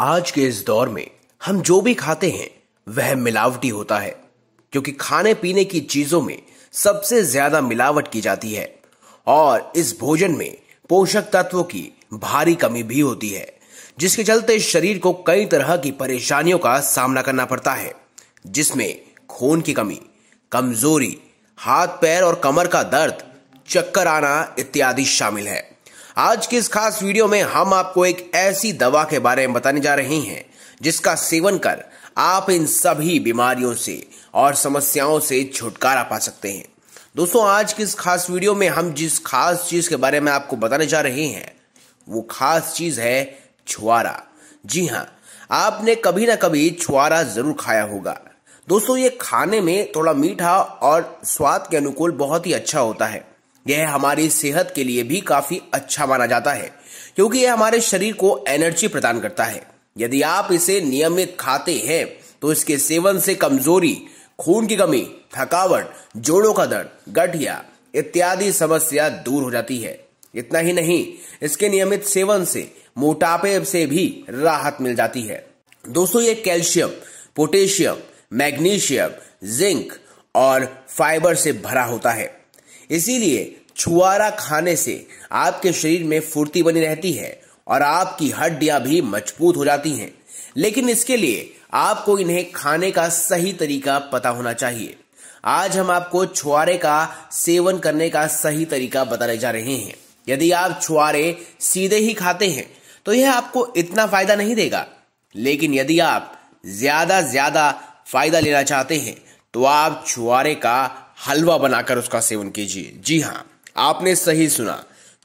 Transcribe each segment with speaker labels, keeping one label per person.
Speaker 1: आज के इस दौर में हम जो भी खाते हैं वह मिलावटी होता है क्योंकि खाने पीने की चीजों में सबसे ज्यादा मिलावट की जाती है और इस भोजन में पोषक तत्वों की भारी कमी भी होती है जिसके चलते शरीर को कई तरह की परेशानियों का सामना करना पड़ता है जिसमें खून की कमी कमजोरी हाथ पैर और कमर का दर्द चक्कर आना इत्यादि शामिल है आज की इस खास वीडियो में हम आपको एक ऐसी दवा के बारे में बताने जा रहे हैं जिसका सेवन कर आप इन सभी बीमारियों से और समस्याओं से छुटकारा पा सकते हैं दोस्तों आज की इस खास वीडियो में हम जिस खास चीज के बारे में आपको बताने जा रहे हैं वो खास चीज है छुआरा जी हाँ आपने कभी ना कभी छुआरा जरूर खाया होगा दोस्तों ये खाने में थोड़ा मीठा और स्वाद के अनुकूल बहुत ही अच्छा होता है यह हमारी सेहत के लिए भी काफी अच्छा माना जाता है क्योंकि यह हमारे शरीर को एनर्जी प्रदान करता है यदि आप इसे नियमित खाते हैं तो इसके सेवन से कमजोरी खून की कमी थकावट जोड़ों का दर्द गठिया इत्यादि समस्या दूर हो जाती है इतना ही नहीं इसके नियमित सेवन से मोटापे से भी राहत मिल जाती है दोस्तों ये कैल्शियम पोटेशियम मैग्नीशियम जिंक और फाइबर से भरा होता है इसीलिए छुआरा खाने से आपके शरीर में फुर्ती बनी रहती है और आपकी हड्डियां भी मजबूत हो जाती हैं लेकिन इसके लिए आपको इन्हें खाने का सही तरीका पता होना चाहिए आज हम आपको छुआरे का सेवन करने का सही तरीका बताने जा रहे हैं यदि आप छुआरे सीधे ही खाते हैं तो यह आपको इतना फायदा नहीं देगा लेकिन यदि आप ज्यादा ज्यादा फायदा लेना चाहते हैं तो आप छुआरे का हलवा बनाकर उसका सेवन कीजिए जी हाँ आपने सही सुना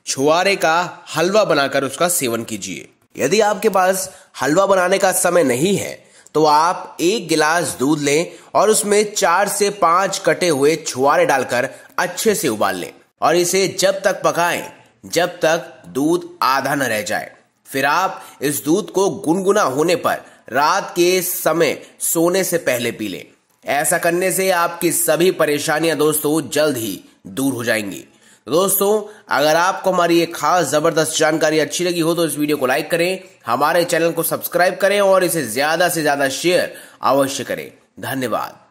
Speaker 1: छुआरे का हलवा बनाकर उसका सेवन कीजिए यदि आपके पास हलवा बनाने का समय नहीं है तो आप एक गिलास दूध लें और उसमें चार से पांच कटे हुए छुआरे डालकर अच्छे से उबाल लें और इसे जब तक पकाएं जब तक दूध आधा न रह जाए फिर आप इस दूध को गुनगुना होने पर रात के समय सोने से पहले पी लें ऐसा करने से आपकी सभी परेशानियां दोस्तों जल्द ही दूर हो जाएंगी तो दोस्तों अगर आपको हमारी ये खास जबरदस्त जानकारी अच्छी लगी हो तो इस वीडियो को लाइक करें हमारे चैनल को सब्सक्राइब करें और इसे ज्यादा से ज्यादा शेयर अवश्य करें धन्यवाद